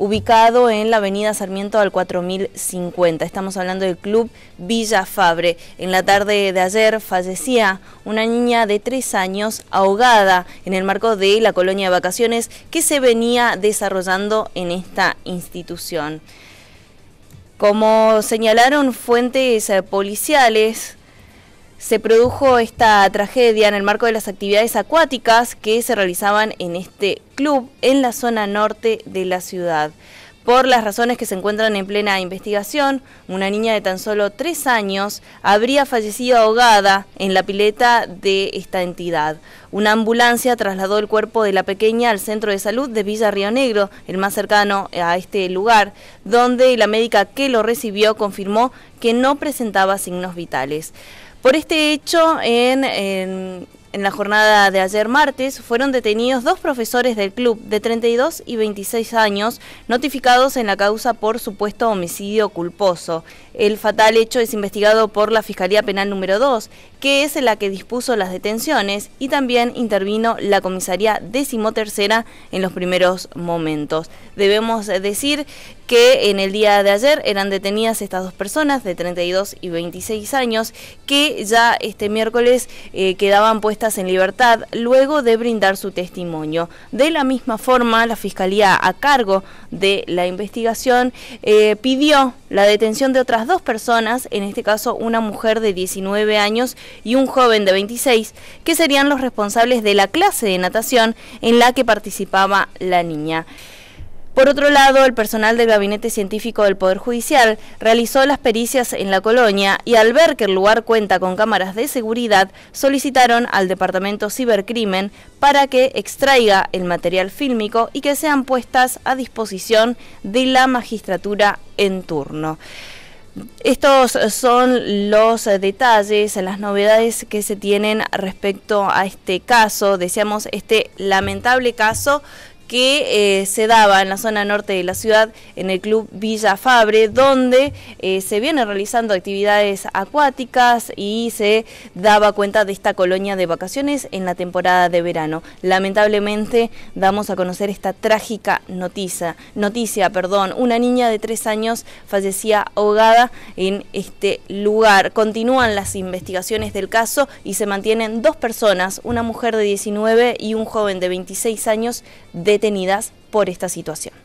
ubicado en la avenida Sarmiento al 4050. Estamos hablando del club Villa Fabre. En la tarde de ayer fallecía una niña de tres años ahogada en el marco de la colonia de vacaciones que se venía desarrollando en esta institución. Como señalaron fuentes eh, policiales, se produjo esta tragedia en el marco de las actividades acuáticas que se realizaban en este club en la zona norte de la ciudad. Por las razones que se encuentran en plena investigación, una niña de tan solo tres años habría fallecido ahogada en la pileta de esta entidad. Una ambulancia trasladó el cuerpo de la pequeña al centro de salud de Villa Río Negro, el más cercano a este lugar, donde la médica que lo recibió confirmó que no presentaba signos vitales. Por este hecho, en, en, la jornada de ayer martes, fueron detenidos dos profesores del club de 32 y 26 años, notificados en la causa por supuesto homicidio culposo. El fatal hecho es investigado por la Fiscalía Penal número 2, que es la que dispuso las detenciones, y también intervino la comisaría decimotercera en los primeros momentos. Debemos decir que en el día de ayer eran detenidas estas dos personas de 32 y 26 años que ya este miércoles eh, quedaban puestas en libertad luego de brindar su testimonio. De la misma forma, la Fiscalía a cargo de la investigación eh, pidió la detención de otras dos personas, en este caso una mujer de 19 años y un joven de 26, que serían los responsables de la clase de natación en la que participaba la niña. Por otro lado, el personal del Gabinete Científico del Poder Judicial realizó las pericias en la colonia y al ver que el lugar cuenta con cámaras de seguridad, solicitaron al Departamento Cibercrimen para que extraiga el material fílmico y que sean puestas a disposición de la magistratura en turno. Estos son los detalles, las novedades que se tienen respecto a este caso, deseamos este lamentable caso que eh, se daba en la zona norte de la ciudad, en el Club Villa Fabre, donde eh, se vienen realizando actividades acuáticas y se daba cuenta de esta colonia de vacaciones en la temporada de verano. Lamentablemente damos a conocer esta trágica noticia, noticia perdón, una niña de tres años fallecía ahogada en este lugar. Continúan las investigaciones del caso y se mantienen dos personas, una mujer de 19 y un joven de 26 años, de detenidas por esta situación.